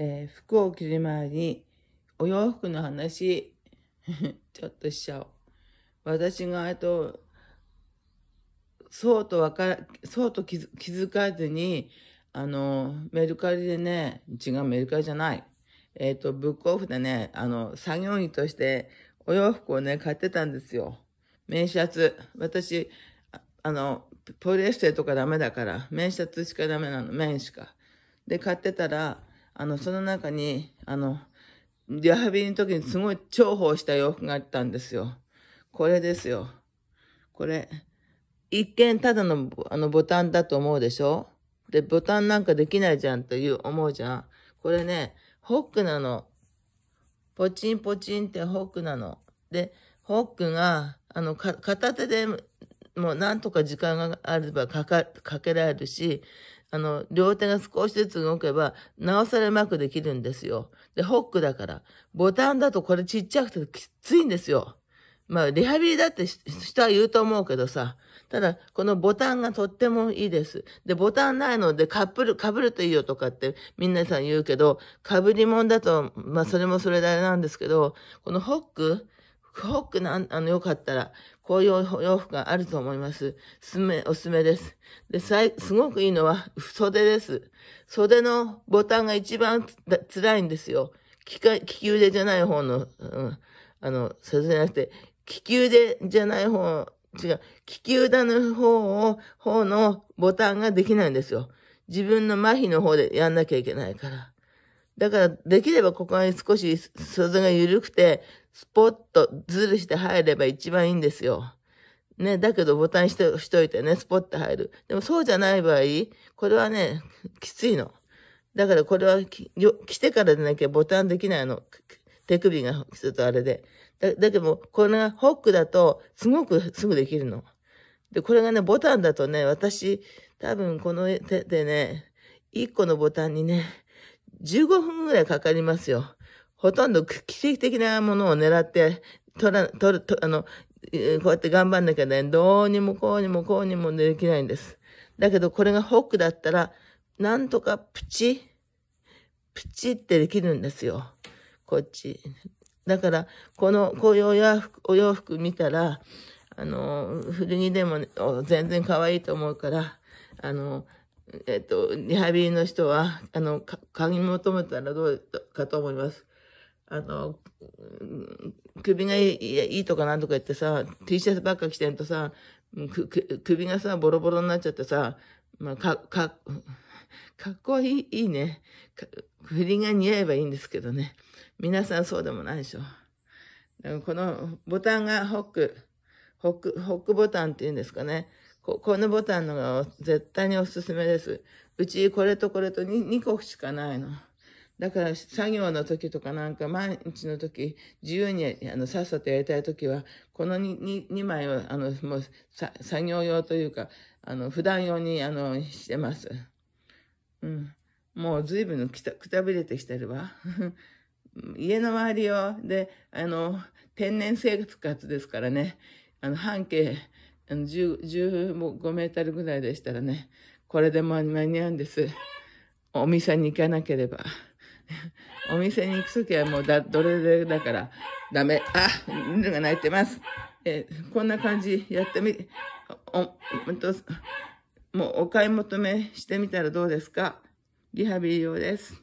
えー、服を着る前にお洋服の話 ちょっとしちゃおう。私がと、そうとわかそうと気づかずに、あの、メルカリでね、違うメルカリじゃない。えっ、ー、と、ブックオフでね、あの、作業着としてお洋服をね、買ってたんですよ。面シャツ。私、あの、ポリエステとかダメだから、面シャツしかダメなの、面しか。で、買ってたら、あの、その中に、あの、リハビリの時にすごい重宝した洋服があったんですよ。これですよ。これ。一見ただのあのボタンだと思うでしょで、ボタンなんかできないじゃんという思うじゃん。これね、ホックなの。ポチンポチンってホックなの。で、ホックが、あの、片手でもうなんとか時間があればかか、かけられるし、あの、両手が少しずつ動けば、直されうまくできるんですよ。で、ホックだから。ボタンだとこれちっちゃくてきついんですよ。まあ、リハビリだって人は言うと思うけどさ。ただ、このボタンがとってもいいです。で、ボタンないので、かぶる、かぶるといいよとかってみんなさん言うけど、かぶりもんだと、まあ、それもそれであれなんですけど、このホック、ホックなん、あの、よかったら、こういうお洋服があると思います。すめ、おすすめです。で、最、すごくいいのは、袖です。袖のボタンが一番つ辛いんですよ。機械、気球でじゃない方の、うん、あの、袖じゃなくて、気球でじゃない方、違う、気球だの方を、方のボタンができないんですよ。自分の麻痺の方でやんなきゃいけないから。だから、できればここに少し袖が緩くて、スポッとズルして入れば一番いいんですよ。ね、だけどボタンしてしといてね、スポッと入る。でもそうじゃない場合、これはね、きついの。だからこれはよ、来てからでなきゃボタンできないの。手首がちるとあれで。だ、だけども、これがホックだと、すごくすぐできるの。で、これがね、ボタンだとね、私、多分この手でね、一個のボタンにね、15分ぐらいかかりますよ。ほとんど奇跡的なものを狙って、取ら、取る、と、あの、こうやって頑張んなきゃね、どうにもこうにもこうにもできないんです。だけどこれがホックだったら、なんとかプチ、プチってできるんですよ。こっち。だから、この、こういうお洋服、お洋服見たら、あの、古着でも、ね、全然可愛いと思うから、あの、えっと、リハビリの人は、あの、か、鍵求めたらどうかと思います。あの、首がいいいいとかなんとか言ってさ、T シャツばっか着てるとさ、首がさ、ボロボロになっちゃってさ、まあ、か、か、かっこいい、いいね。振りが似合えばいいんですけどね。皆さんそうでもないでしょ。このボタンがホック、ホック、ホックボタンっていうんですかね。ここのボタンのが絶対におすすめです。うちこれとこれと 2, 2個しかないの。だから作業の時とかなんか毎日の時、自由にあのさっさとやりたい時は、この 2, 2枚をあのもう作業用というか、あの普段用にあのしてます。うん。もう随分きたくたびれてきてるわ。家の周りを、で、あの、天然生活ですからね、あの半径1 5メートルぐらいでしたらね、これでも間に合うんです。お店に行かなければ。お店に行くときはもうだ、どれでだから、ダメ。あ、犬が鳴いてます。えこんな感じやってみ、お、ほんと、もうお買い求めしてみたらどうですかリハビリ用です。